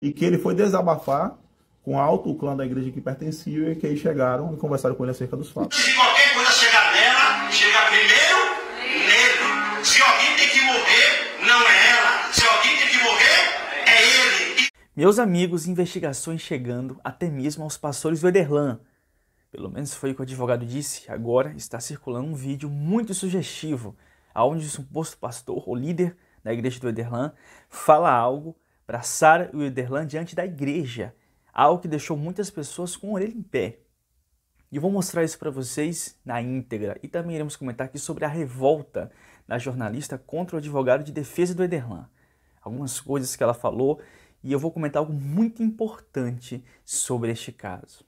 e que ele foi desabafar com alto clã da igreja que pertencia e que aí chegaram e conversaram com ele acerca dos fatos. Se qualquer coisa chegar nela, chega primeiro nele. Se alguém tem que morrer, não é ela. Se alguém tem que morrer, é ele. Meus amigos, investigações chegando até mesmo aos pastores do Ederlan. Pelo menos foi o que o advogado disse. Agora está circulando um vídeo muito sugestivo, aonde o suposto pastor ou líder da igreja do Ederlan fala algo para Sarah Wilderland diante da igreja, algo que deixou muitas pessoas com a orelha em pé. E vou mostrar isso para vocês na íntegra e também iremos comentar aqui sobre a revolta da jornalista contra o advogado de defesa do Ederlan. Algumas coisas que ela falou e eu vou comentar algo muito importante sobre este caso.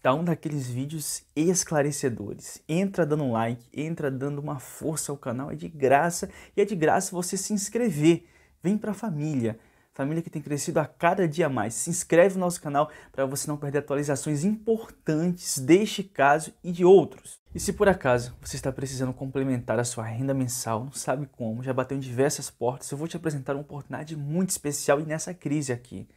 Tá um daqueles vídeos esclarecedores. Entra dando um like, entra dando uma força ao canal, é de graça e é de graça você se inscrever. Vem para a família família que tem crescido a cada dia mais. Se inscreve no nosso canal para você não perder atualizações importantes deste caso e de outros. E se por acaso você está precisando complementar a sua renda mensal, não sabe como, já bateu em diversas portas, eu vou te apresentar uma oportunidade muito especial e nessa crise aqui.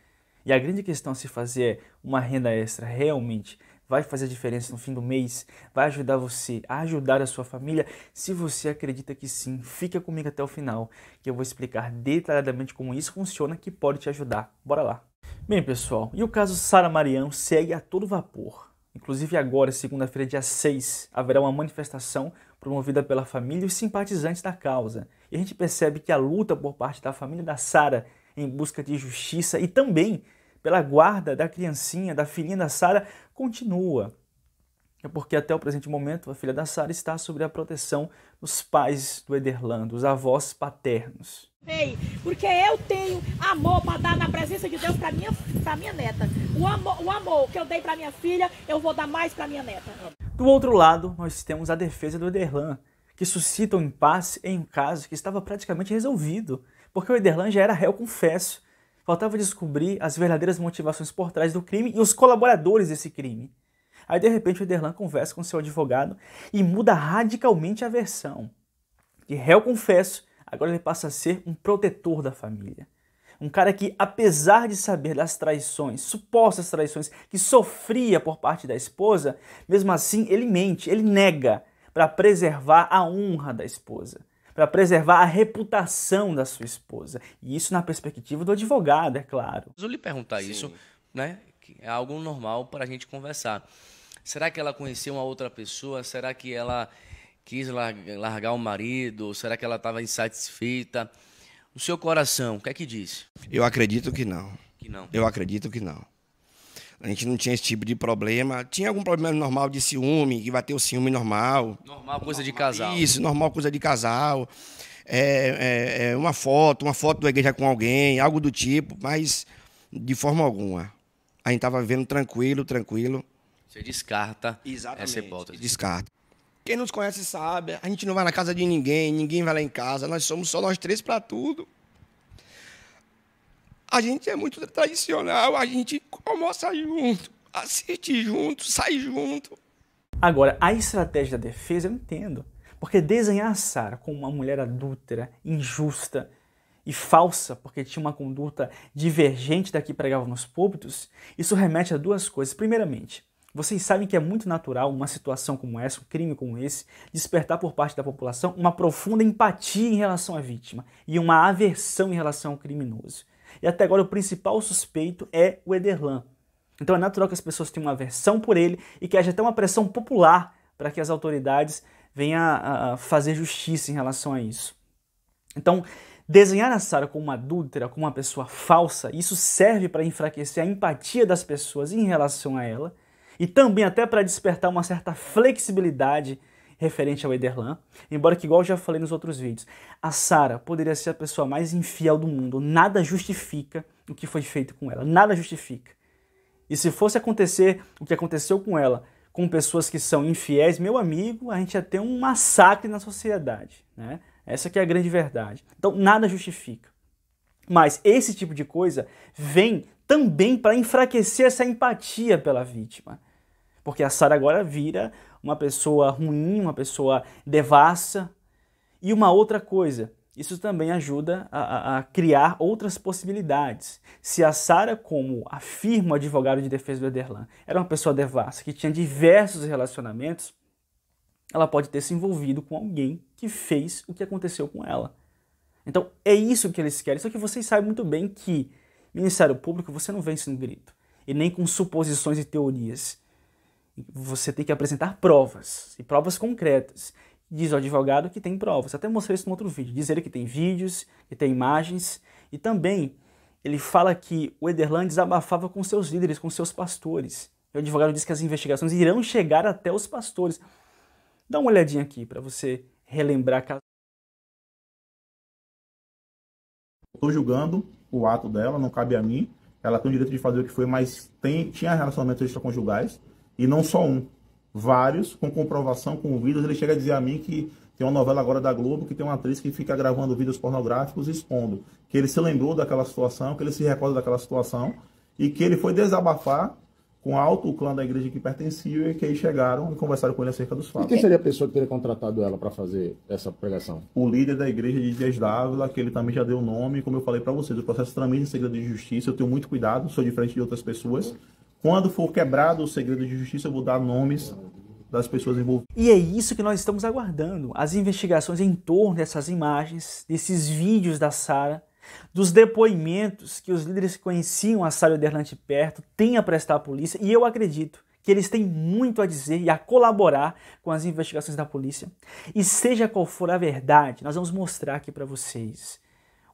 E a grande questão a se fazer é uma renda extra realmente vai fazer diferença no fim do mês, vai ajudar você a ajudar a sua família. Se você acredita que sim, fica comigo até o final, que eu vou explicar detalhadamente como isso funciona que pode te ajudar. Bora lá. Bem, pessoal, e o caso Sara Marião segue a todo vapor. Inclusive agora, segunda-feira, dia 6, haverá uma manifestação promovida pela família e os simpatizantes da causa. E a gente percebe que a luta por parte da família da Sara em busca de justiça e também pela guarda da criancinha, da filhinha da Sara, continua. É porque até o presente momento a filha da Sara está sob a proteção dos pais do Ederlan, dos avós paternos. Ei, porque eu tenho amor para dar na presença de Deus para minha, para minha neta. O amor, o amor que eu dei para minha filha, eu vou dar mais para minha neta. Do outro lado, nós temos a defesa do Ederlan, que suscita um impasse em um caso que estava praticamente resolvido, porque o Ederlan já era réu confesso Faltava descobrir as verdadeiras motivações por trás do crime e os colaboradores desse crime. Aí de repente o Derlan conversa com seu advogado e muda radicalmente a versão. De réu confesso, agora ele passa a ser um protetor da família. Um cara que, apesar de saber das traições, supostas traições, que sofria por parte da esposa, mesmo assim ele mente, ele nega para preservar a honra da esposa para preservar a reputação da sua esposa. E isso na perspectiva do advogado, é claro. Eu lhe perguntar Sim. isso, né? É algo normal para a gente conversar. Será que ela conheceu uma outra pessoa? Será que ela quis largar o marido? Será que ela estava insatisfeita? O seu coração, o que é que diz? Eu acredito que não. Que não. Eu acredito que não. A gente não tinha esse tipo de problema. Tinha algum problema normal de ciúme, que vai ter o ciúme normal. Normal coisa normal, de casal. Isso, normal coisa de casal. É, é, é uma foto, uma foto da igreja com alguém, algo do tipo, mas de forma alguma. A gente estava vivendo tranquilo, tranquilo. Você descarta Exatamente, essa hipótese. Descarta. Quem nos conhece sabe, a gente não vai na casa de ninguém, ninguém vai lá em casa, nós somos só nós três para tudo. A gente é muito tradicional, a gente almoça junto, assiste junto, sai junto. Agora, a estratégia da defesa eu entendo. Porque desenhar a Sarah como uma mulher adúltera, injusta e falsa, porque tinha uma conduta divergente da que pregava nos púlpitos, isso remete a duas coisas. Primeiramente, vocês sabem que é muito natural uma situação como essa, um crime como esse, despertar por parte da população uma profunda empatia em relação à vítima e uma aversão em relação ao criminoso e até agora o principal suspeito é o Ederlan. Então é natural que as pessoas tenham uma aversão por ele e que haja até uma pressão popular para que as autoridades venham a, a, fazer justiça em relação a isso. Então, desenhar a Sara como uma adúltera, como uma pessoa falsa, isso serve para enfraquecer a empatia das pessoas em relação a ela e também até para despertar uma certa flexibilidade referente ao Ederlan. Embora que, igual eu já falei nos outros vídeos, a Sara poderia ser a pessoa mais infiel do mundo. Nada justifica o que foi feito com ela. Nada justifica. E se fosse acontecer o que aconteceu com ela com pessoas que são infiéis, meu amigo, a gente ia ter um massacre na sociedade. Né? Essa que é a grande verdade. Então, nada justifica. Mas esse tipo de coisa vem também para enfraquecer essa empatia pela vítima. Porque a Sara agora vira uma pessoa ruim, uma pessoa devassa. E uma outra coisa, isso também ajuda a, a, a criar outras possibilidades. Se a Sara, como afirma o advogado de defesa do Ederlan, era uma pessoa devassa que tinha diversos relacionamentos, ela pode ter se envolvido com alguém que fez o que aconteceu com ela. Então é isso que eles querem. Só que vocês sabem muito bem que Ministério Público você não vence no grito e nem com suposições e teorias. Você tem que apresentar provas, e provas concretas. Diz o advogado que tem provas. Até mostrei isso no outro vídeo. Diz ele que tem vídeos, que tem imagens, e também ele fala que o Ederland desabafava com seus líderes, com seus pastores. E o advogado diz que as investigações irão chegar até os pastores. Dá uma olhadinha aqui para você relembrar. Estou julgando o ato dela, não cabe a mim. Ela tem o direito de fazer o que foi, mas tem, tinha relacionamentos extraconjugais. E não só um, vários, com comprovação, com vídeos. Ele chega a dizer a mim que tem uma novela agora da Globo que tem uma atriz que fica gravando vídeos pornográficos expondo. Que ele se lembrou daquela situação, que ele se recorda daquela situação e que ele foi desabafar com alto o clã da igreja que pertencia e que aí chegaram e conversaram com ele acerca dos fatos. E quem seria a pessoa que teria contratado ela para fazer essa pregação? O líder da igreja de Dias Dávila, que ele também já deu o nome, como eu falei para vocês, o processo tramita em segredo de justiça, eu tenho muito cuidado, sou diferente de outras pessoas. Quando for quebrado o segredo de justiça, eu vou dar nomes das pessoas envolvidas. E é isso que nós estamos aguardando: as investigações em torno dessas imagens, desses vídeos da Sara, dos depoimentos que os líderes que conheciam a Sara Oderlante perto têm a prestar à polícia, e eu acredito que eles têm muito a dizer e a colaborar com as investigações da polícia. E seja qual for a verdade, nós vamos mostrar aqui para vocês.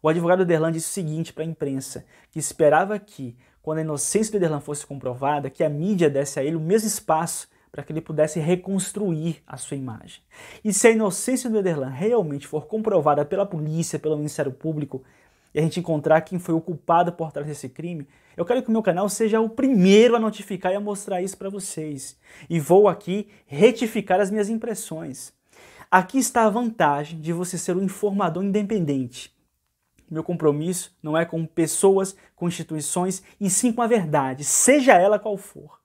O advogado Derlan disse o seguinte para a imprensa, que esperava que, quando a inocência do Derlan fosse comprovada, que a mídia desse a ele o mesmo espaço para que ele pudesse reconstruir a sua imagem. E se a inocência do Ederlan realmente for comprovada pela polícia, pelo Ministério Público, e a gente encontrar quem foi o culpado por trás desse crime, eu quero que o meu canal seja o primeiro a notificar e a mostrar isso para vocês. E vou aqui retificar as minhas impressões. Aqui está a vantagem de você ser um informador independente meu compromisso não é com pessoas, com instituições, e sim com a verdade, seja ela qual for.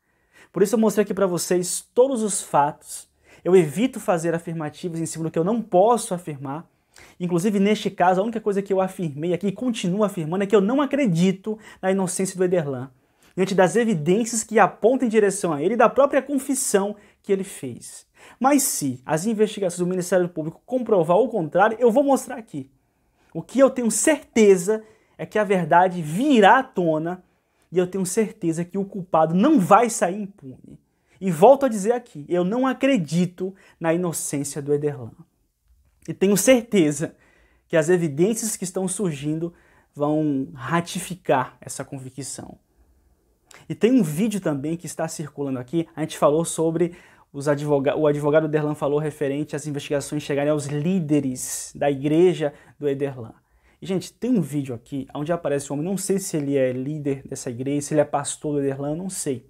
Por isso eu mostrei aqui para vocês todos os fatos. Eu evito fazer afirmativas em cima do que eu não posso afirmar. Inclusive, neste caso, a única coisa que eu afirmei aqui e continuo afirmando é que eu não acredito na inocência do Ederlan, diante das evidências que apontam em direção a ele e da própria confissão que ele fez. Mas se as investigações do Ministério Público comprovar o contrário, eu vou mostrar aqui. O que eu tenho certeza é que a verdade virá à tona e eu tenho certeza que o culpado não vai sair impune. E volto a dizer aqui, eu não acredito na inocência do Ederlan. E tenho certeza que as evidências que estão surgindo vão ratificar essa convicção. E tem um vídeo também que está circulando aqui, a gente falou sobre advoga o advogado Ederlan falou referente às investigações chegarem aos líderes da igreja do Ederlan. E, gente, tem um vídeo aqui onde aparece um homem, não sei se ele é líder dessa igreja, se ele é pastor do Ederlan, não sei.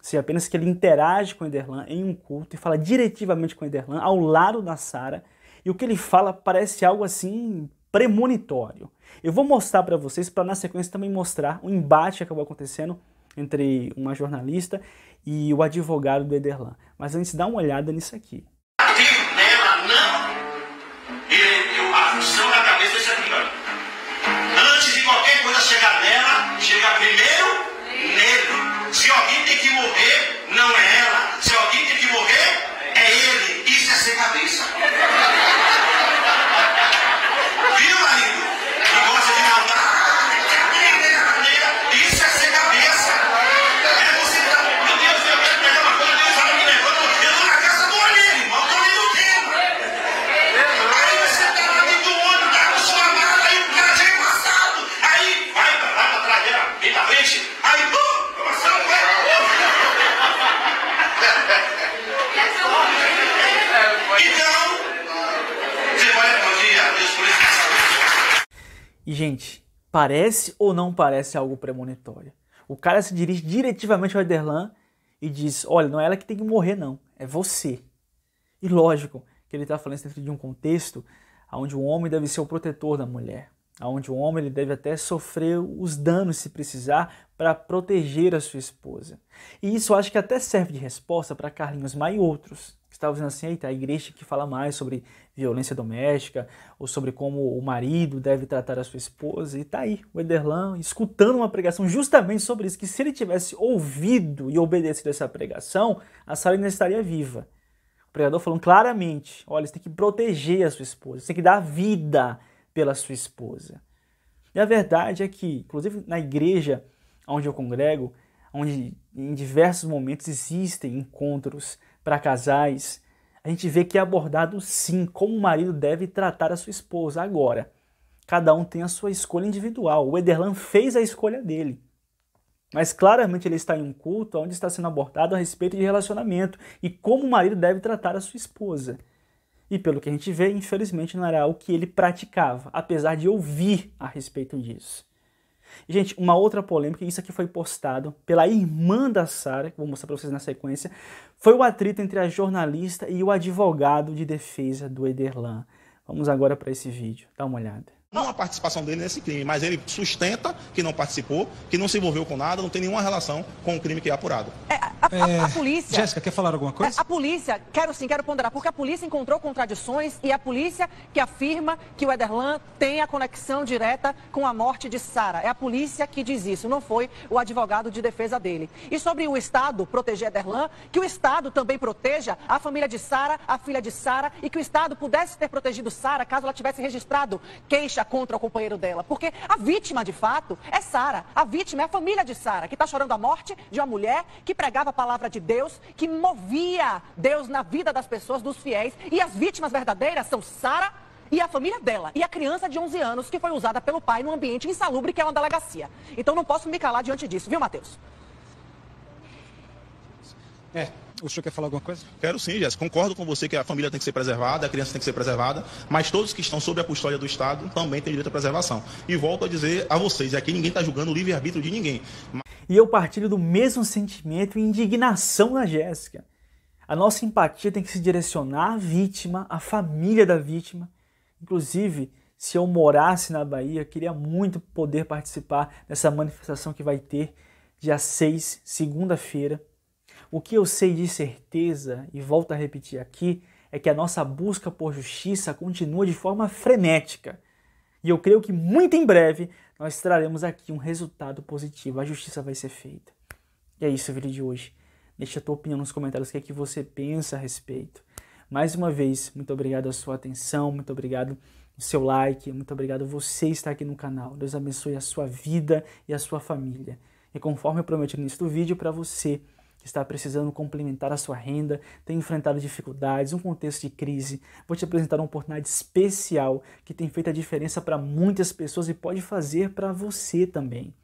Se apenas que ele interage com o Ederlan em um culto e fala diretivamente com o Ederlan, ao lado da Sara, e o que ele fala parece algo assim premonitório. Eu vou mostrar para vocês, para na sequência também mostrar o embate que acabou acontecendo entre uma jornalista e o advogado do Ederlan. Mas antes, dá uma olhada nisso aqui. E, gente, parece ou não parece algo premonitório? O cara se dirige diretivamente ao Ederlan e diz: Olha, não é ela que tem que morrer, não, é você. E lógico que ele está falando isso dentro de um contexto onde o homem deve ser o protetor da mulher onde o homem ele deve até sofrer os danos se precisar para proteger a sua esposa. E isso acho que até serve de resposta para Carlinhos Maia e outros que tá estavam dizendo assim, eita, a igreja que fala mais sobre violência doméstica ou sobre como o marido deve tratar a sua esposa. E tá aí o Ederlan escutando uma pregação justamente sobre isso, que se ele tivesse ouvido e obedecido essa pregação, a Sara ainda estaria viva. O pregador falando claramente, olha, você tem que proteger a sua esposa, você tem que dar vida pela sua esposa. E a verdade é que, inclusive na igreja onde eu congrego, onde em diversos momentos existem encontros para casais, a gente vê que é abordado sim como o marido deve tratar a sua esposa. Agora, cada um tem a sua escolha individual. O Ederlan fez a escolha dele. Mas claramente ele está em um culto onde está sendo abordado a respeito de relacionamento e como o marido deve tratar a sua esposa. E pelo que a gente vê, infelizmente não era o que ele praticava, apesar de ouvir a respeito disso. Gente, uma outra polêmica, isso aqui foi postado pela irmã da Sara, que vou mostrar para vocês na sequência, foi o atrito entre a jornalista e o advogado de defesa do Ederlan. Vamos agora para esse vídeo, dá uma olhada. Não há participação dele nesse crime, mas ele sustenta que não participou, que não se envolveu com nada, não tem nenhuma relação com o crime que é apurado. É, a, a, a, é, polícia. Jéssica, quer falar alguma coisa? É, a polícia, quero sim, quero ponderar, porque a polícia encontrou contradições e a polícia que afirma que o Ederlan tem a conexão direta com a morte de Sara. É a polícia que diz isso, não foi o advogado de defesa dele. E sobre o Estado proteger Ederlan, que o Estado também proteja a família de Sara, a filha de Sara, e que o Estado pudesse ter protegido Sara caso ela tivesse registrado queixa contra o companheiro dela, porque a vítima de fato é Sara, a vítima é a família de Sara, que está chorando a morte de uma mulher que pregava a palavra de Deus, que movia Deus na vida das pessoas, dos fiéis, e as vítimas verdadeiras são Sara e a família dela e a criança de 11 anos que foi usada pelo pai num ambiente insalubre que é uma delegacia. Então não posso me calar diante disso, viu, Matheus? É, o senhor quer falar alguma coisa? Quero sim, Jéssica. Concordo com você que a família tem que ser preservada, a criança tem que ser preservada, mas todos que estão sob a custódia do Estado também têm direito à preservação. E volto a dizer a vocês, aqui ninguém está julgando o livre-arbítrio de ninguém. Mas... E eu partilho do mesmo sentimento e indignação da Jéssica. A nossa empatia tem que se direcionar à vítima, à família da vítima. Inclusive, se eu morasse na Bahia, queria muito poder participar dessa manifestação que vai ter dia 6, segunda-feira, o que eu sei de certeza, e volto a repetir aqui, é que a nossa busca por justiça continua de forma frenética. E eu creio que muito em breve nós traremos aqui um resultado positivo. A justiça vai ser feita. E é isso o vídeo de hoje. Deixe a tua opinião nos comentários, o que é que você pensa a respeito. Mais uma vez, muito obrigado a sua atenção, muito obrigado o seu like, muito obrigado você estar aqui no canal. Deus abençoe a sua vida e a sua família. E conforme eu prometi no início do vídeo para você, que está precisando complementar a sua renda, tem enfrentado dificuldades, um contexto de crise, vou te apresentar uma oportunidade especial que tem feito a diferença para muitas pessoas e pode fazer para você também.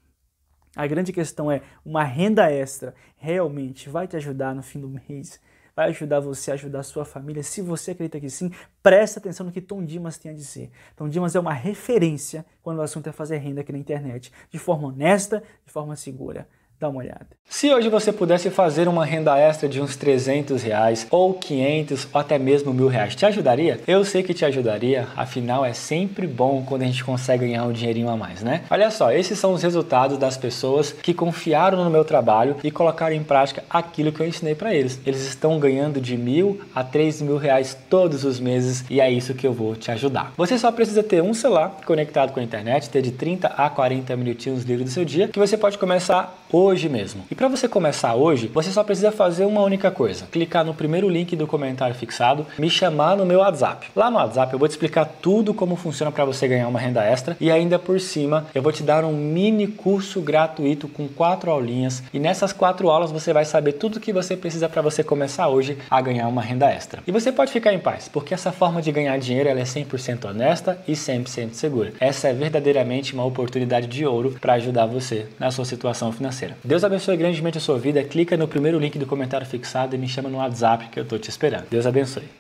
A grande questão é: uma renda extra realmente vai te ajudar no fim do mês? Vai ajudar você a ajudar a sua família? Se você acredita que sim, presta atenção no que Tom Dimas tem a dizer. Tom Dimas é uma referência quando o assunto é fazer renda aqui na internet, de forma honesta, de forma segura. Dá uma olhada. Se hoje você pudesse fazer uma renda extra de uns 300 reais, ou 500, ou até mesmo mil reais, te ajudaria? Eu sei que te ajudaria, afinal é sempre bom quando a gente consegue ganhar um dinheirinho a mais, né? Olha só, esses são os resultados das pessoas que confiaram no meu trabalho e colocaram em prática aquilo que eu ensinei para eles. Eles estão ganhando de mil a três mil reais todos os meses e é isso que eu vou te ajudar. Você só precisa ter um celular conectado com a internet, ter de 30 a 40 minutinhos livre do seu dia, que você pode começar hoje hoje mesmo. E para você começar hoje, você só precisa fazer uma única coisa: clicar no primeiro link do comentário fixado, me chamar no meu WhatsApp. Lá no WhatsApp eu vou te explicar tudo como funciona para você ganhar uma renda extra e ainda por cima eu vou te dar um mini curso gratuito com quatro aulinhas e nessas quatro aulas você vai saber tudo o que você precisa para você começar hoje a ganhar uma renda extra. E você pode ficar em paz, porque essa forma de ganhar dinheiro ela é 100% honesta e 100% segura. Essa é verdadeiramente uma oportunidade de ouro para ajudar você na sua situação financeira. Deus abençoe grandemente a sua vida. Clica no primeiro link do comentário fixado e me chama no WhatsApp que eu tô te esperando. Deus abençoe.